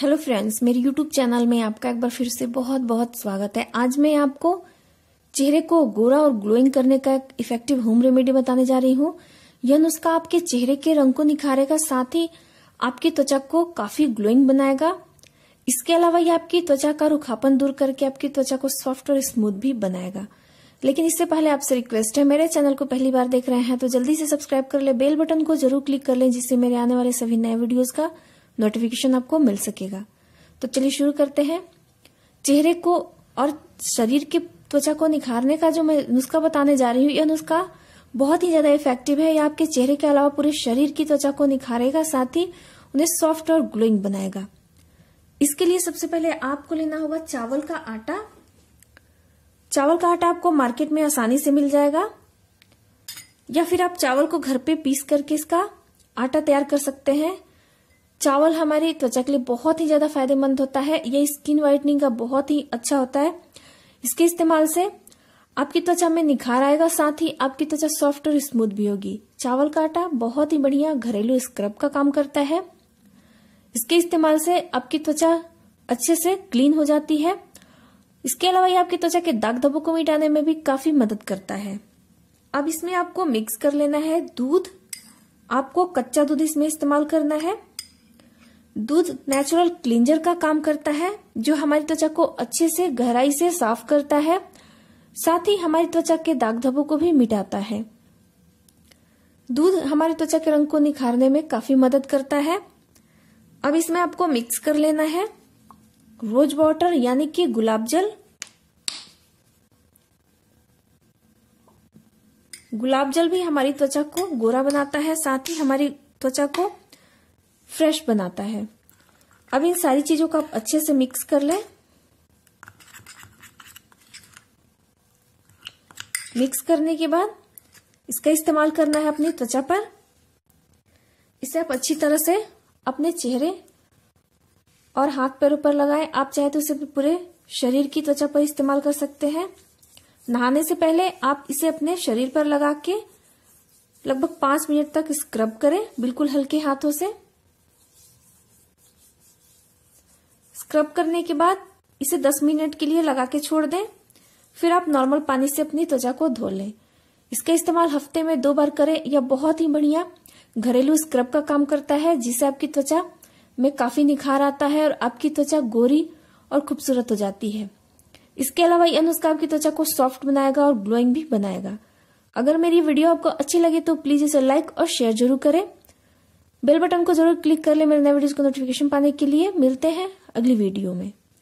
hello friends मेरे YouTube channel में आपका एक बार फिर से बहुत बहुत स्वागत है आज मैं आपको चेहरे को गोरा और ग्लोइंग करने का एक इफेक्टिव होम रेमेडी बताने जा रही हूँ यह नुस्खा आपके चेहरे के रंग को निखारेगा साथ ही आपकी त्वचा को काफी ग्लोइंग बनाएगा इसके अलावा यह आपकी त्वचा का रुखापन दूर करके आपकी त्वचा को सॉफ्ट और स्मूथ भी बनाएगा लेकिन इससे पहले आपसे रिक्वेस्ट है मेरे चैनल को पहली बार देख रहे हैं तो जल्दी से सब्सक्राइब कर ले बेल बटन को जरूर क्लिक कर लें जिससे मेरे आने वाले सभी नए वीडियोज का नोटिफिकेशन आपको मिल सकेगा तो चलिए शुरू करते हैं चेहरे को और शरीर की त्वचा को निखारने का जो मैं नुस्खा बताने जा रही हूँ यह नुस्खा बहुत ही ज्यादा इफेक्टिव है यह आपके चेहरे के अलावा पूरे शरीर की त्वचा को निखारेगा साथ ही उन्हें सॉफ्ट और ग्लोइंग बनाएगा इसके लिए सबसे पहले आपको लेना होगा चावल का आटा चावल का आटा आपको मार्केट में आसानी से मिल जाएगा या फिर आप चावल को घर पे पीस करके इसका आटा तैयार कर सकते हैं चावल हमारी त्वचा के लिए बहुत ही ज्यादा फायदेमंद होता है ये स्किन व्हाइटनिंग का बहुत ही अच्छा होता है इसके इस्तेमाल से आपकी त्वचा में निखार आएगा साथ ही आपकी त्वचा सॉफ्ट और स्मूथ भी होगी चावल का आटा बहुत ही बढ़िया घरेलू स्क्रब का काम करता है इसके इस्तेमाल से आपकी त्वचा अच्छे से क्लीन हो जाती है इसके अलावा ये आपकी त्वचा के दाग धब्बों को मिटाने में भी काफी मदद करता है अब इसमें आपको मिक्स कर लेना है दूध आपको कच्चा दूध इसमें इस्तेमाल करना है दूध नेचुरल क्लींजर का काम करता है जो हमारी त्वचा को अच्छे से गहराई से साफ करता है साथ ही हमारी त्वचा के दाग धब्बों को भी मिटाता है दूध हमारी त्वचा के रंग को निखारने में काफी मदद करता है अब इसमें आपको मिक्स कर लेना है रोज वाटर यानी कि गुलाब जल गुलाब जल भी हमारी त्वचा को गोरा बनाता है साथ ही हमारी त्वचा को फ्रेश बनाता है अब इन सारी चीजों को आप अच्छे से मिक्स कर लें मिक्स करने के बाद इसका इस्तेमाल करना है अपनी त्वचा पर इसे आप अच्छी तरह से अपने चेहरे और हाथ पैरों पर लगाएं आप चाहे तो इसे पूरे शरीर की त्वचा पर इस्तेमाल कर सकते हैं नहाने से पहले आप इसे अपने शरीर पर लगा के लगभग पांच मिनट तक स्क्रब करें बिल्कुल हल्के हाथों से स्क्रब करने के बाद इसे 10 मिनट के लिए लगा के छोड़ दें फिर आप नॉर्मल पानी से अपनी त्वचा को धो लें इसका इस्तेमाल हफ्ते में दो बार करें यह बहुत ही बढ़िया घरेलू स्क्रब का काम करता है जिससे आपकी त्वचा में काफी निखार आता है और आपकी त्वचा गोरी और खूबसूरत हो जाती है इसके अलावा यह नुस्खा आपकी त्वचा को सॉफ्ट बनाएगा और ग्लोइंग भी बनाएगा अगर मेरी वीडियो आपको अच्छी लगे तो प्लीज इसे लाइक और शेयर जरूर करें बेल बटन को जरूर क्लिक कर ले मेरे नए वीडियोस को नोटिफिकेशन पाने के लिए मिलते हैं अगली वीडियो में